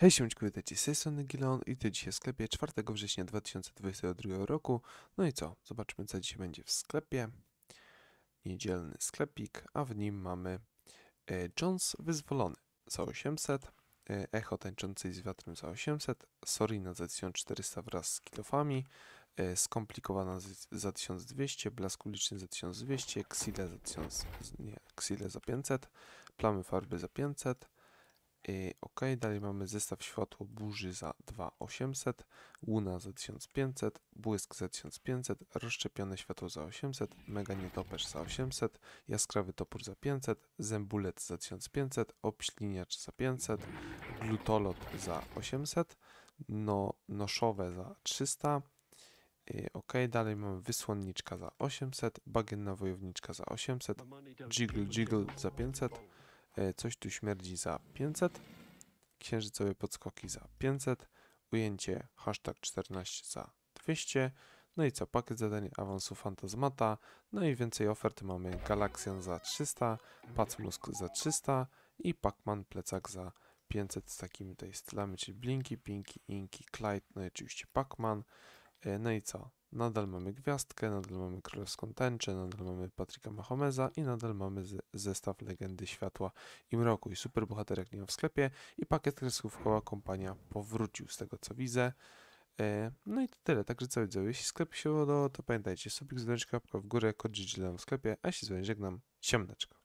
Hej, siemczku, witajcie z tej strony Gilon i to dzisiaj w sklepie 4 września 2022 roku. No i co? Zobaczmy, co dzisiaj będzie w sklepie. Niedzielny sklepik, a w nim mamy e, Jones wyzwolony za 800, e, Echo tańczącej z wiatrem za 800, Sorina za 1400 wraz z kilofami, e, Skomplikowana za 1200, Blask uliczny za 1200, Xile za, 1000, nie, Xile za 500, Plamy farby za 500, Y, ok, dalej mamy zestaw światło burzy za 2800, łuna za 1500, błysk za 1500, rozszczepione światło za 800, mega nietoperz za 800, jaskrawy topór za 500, zębulec za 1500, obśliniacz za 500, glutolot za 800, no, noszowe za 300, y, Ok, dalej mamy wysłonniczka za 800, bagienna wojowniczka za 800, jiggle jiggle za 500, E, coś tu śmierdzi za 500. Księżycowe podskoki za 500. Ujęcie hashtag 14 za 200. No i co, pakiet zadań awansu Fantazmata. No i więcej ofert mamy Galaxian za 300, Pacmusk za 300 i Pacman plecak za 500 z takimi tutaj stylami, czyli Blinki, Pinki, Inki, Clyde, no i oczywiście Pacman. E, no i co? Nadal mamy Gwiazdkę, nadal mamy Królewską Tęczę, nadal mamy Patryka Mahomeza i nadal mamy zestaw Legendy Światła i Mroku i Superbohaterek nie ma w sklepie i pakiet kresków koła kompania powrócił z tego co widzę. E, no i to tyle, także co widzę, jeśli sklep się udało, to pamiętajcie, subik, dzwoneczka, łapka w górę, kod w sklepie, a jeśli z żegnam, ciemneczko.